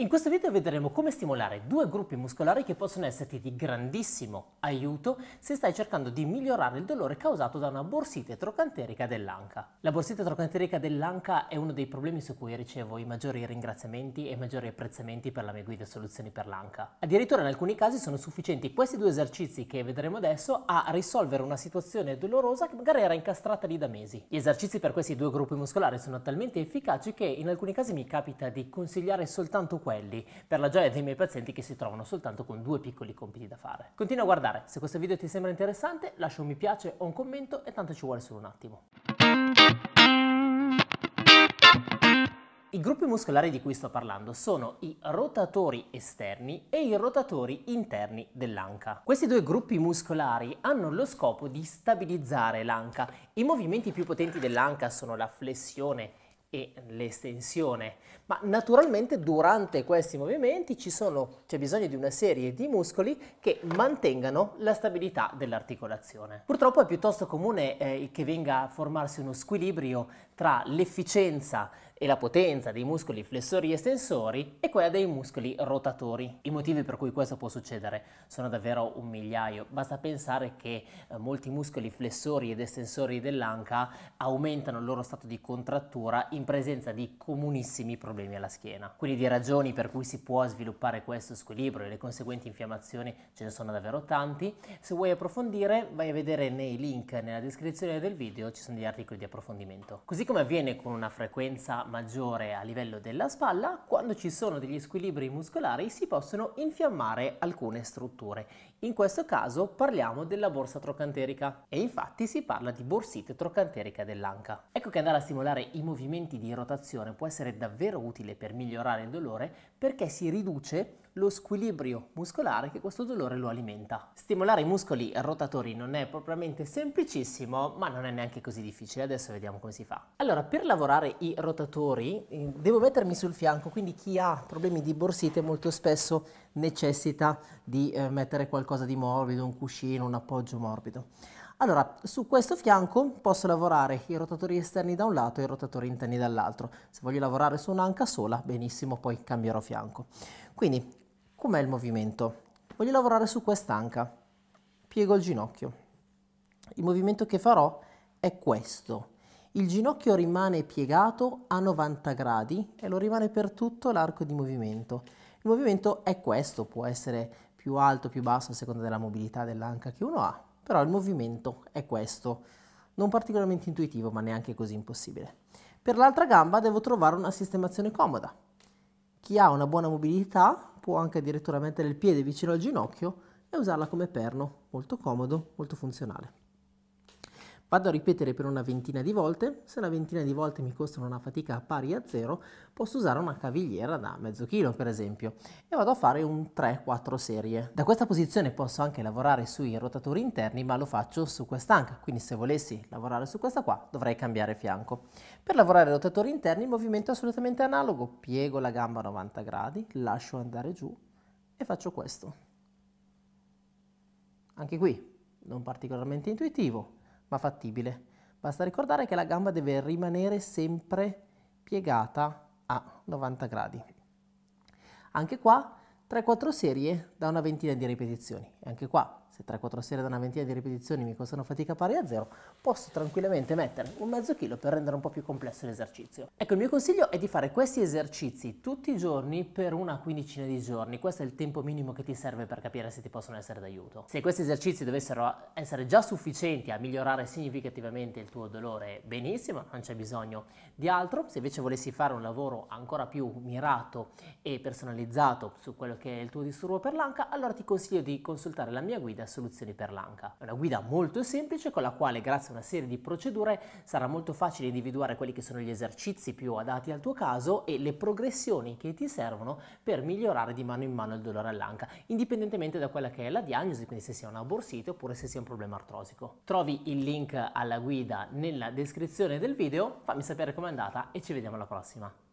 In questo video vedremo come stimolare due gruppi muscolari che possono esserti di grandissimo aiuto se stai cercando di migliorare il dolore causato da una borsite trocanterica dell'anca. La borsite trocanterica dell'anca è uno dei problemi su cui ricevo i maggiori ringraziamenti e i maggiori apprezzamenti per la mia guida Soluzioni per l'anca. Addirittura in alcuni casi sono sufficienti questi due esercizi che vedremo adesso a risolvere una situazione dolorosa che magari era incastrata lì da mesi. Gli esercizi per questi due gruppi muscolari sono talmente efficaci che in alcuni casi mi capita di consigliare soltanto quelli per la gioia dei miei pazienti che si trovano soltanto con due piccoli compiti da fare. Continua a guardare, se questo video ti sembra interessante lascia un mi piace o un commento e tanto ci vuole solo un attimo. I gruppi muscolari di cui sto parlando sono i rotatori esterni e i rotatori interni dell'anca. Questi due gruppi muscolari hanno lo scopo di stabilizzare l'anca. I movimenti più potenti dell'anca sono la flessione e l'estensione. Ma naturalmente durante questi movimenti ci c'è bisogno di una serie di muscoli che mantengano la stabilità dell'articolazione. Purtroppo è piuttosto comune eh, che venga a formarsi uno squilibrio tra l'efficienza e la potenza dei muscoli flessori e estensori e quella dei muscoli rotatori. I motivi per cui questo può succedere sono davvero un migliaio, basta pensare che eh, molti muscoli flessori ed estensori dell'anca aumentano il loro stato di contrattura in presenza di comunissimi problemi alla schiena. Quindi di ragioni per cui si può sviluppare questo squilibrio e le conseguenti infiammazioni ce ne sono davvero tanti. Se vuoi approfondire vai a vedere nei link nella descrizione del video, ci sono degli articoli di approfondimento. Così come avviene con una frequenza maggiore a livello della spalla, quando ci sono degli squilibri muscolari si possono infiammare alcune strutture. In questo caso parliamo della borsa trocanterica e infatti si parla di borsite trocanterica dell'anca. Ecco che andare a stimolare i movimenti di rotazione può essere davvero utile per migliorare il dolore perché si riduce lo squilibrio muscolare che questo dolore lo alimenta. Stimolare i muscoli rotatori non è propriamente semplicissimo, ma non è neanche così difficile. Adesso vediamo come si fa. Allora, per lavorare i rotatori eh, devo mettermi sul fianco, quindi chi ha problemi di borsite molto spesso necessita di eh, mettere qualcosa di morbido, un cuscino, un appoggio morbido. Allora, su questo fianco posso lavorare i rotatori esterni da un lato e i rotatori interni dall'altro. Se voglio lavorare su un'anca sola, benissimo, poi cambierò fianco. Quindi Com'è il movimento? Voglio lavorare su quest'anca. Piego il ginocchio. Il movimento che farò è questo. Il ginocchio rimane piegato a 90 gradi e lo rimane per tutto l'arco di movimento. Il movimento è questo, può essere più alto, o più basso a seconda della mobilità dell'anca che uno ha, però il movimento è questo. Non particolarmente intuitivo, ma neanche così impossibile. Per l'altra gamba devo trovare una sistemazione comoda. Chi ha una buona mobilità può anche addirittura mettere il piede vicino al ginocchio e usarla come perno, molto comodo, molto funzionale. Vado a ripetere per una ventina di volte, se una ventina di volte mi costano una fatica pari a zero, posso usare una cavigliera da mezzo chilo per esempio e vado a fare un 3-4 serie. Da questa posizione posso anche lavorare sui rotatori interni ma lo faccio su questa quest'anca, quindi se volessi lavorare su questa qua dovrei cambiare fianco. Per lavorare i rotatori interni il movimento è assolutamente analogo, piego la gamba a 90 gradi, lascio andare giù e faccio questo. Anche qui, non particolarmente intuitivo, ma fattibile. Basta ricordare che la gamba deve rimanere sempre piegata a 90 gradi. Anche qua 3-4 serie da una ventina di ripetizioni. E anche qua se 3-4 serie da una ventina di ripetizioni mi costano fatica pari a zero, posso tranquillamente mettere un mezzo chilo per rendere un po' più complesso l'esercizio. Ecco, il mio consiglio è di fare questi esercizi tutti i giorni per una quindicina di giorni. Questo è il tempo minimo che ti serve per capire se ti possono essere d'aiuto. Se questi esercizi dovessero essere già sufficienti a migliorare significativamente il tuo dolore, benissimo, non c'è bisogno di altro. Se invece volessi fare un lavoro ancora più mirato e personalizzato su quello che è il tuo disturbo per l'anca, allora ti consiglio di consultare la mia guida guida Soluzioni per l'Anca. È una guida molto semplice con la quale grazie a una serie di procedure sarà molto facile individuare quelli che sono gli esercizi più adatti al tuo caso e le progressioni che ti servono per migliorare di mano in mano il dolore all'anca, indipendentemente da quella che è la diagnosi, quindi se sia una borsite oppure se sia un problema artrosico. Trovi il link alla guida nella descrizione del video, fammi sapere com'è andata e ci vediamo alla prossima.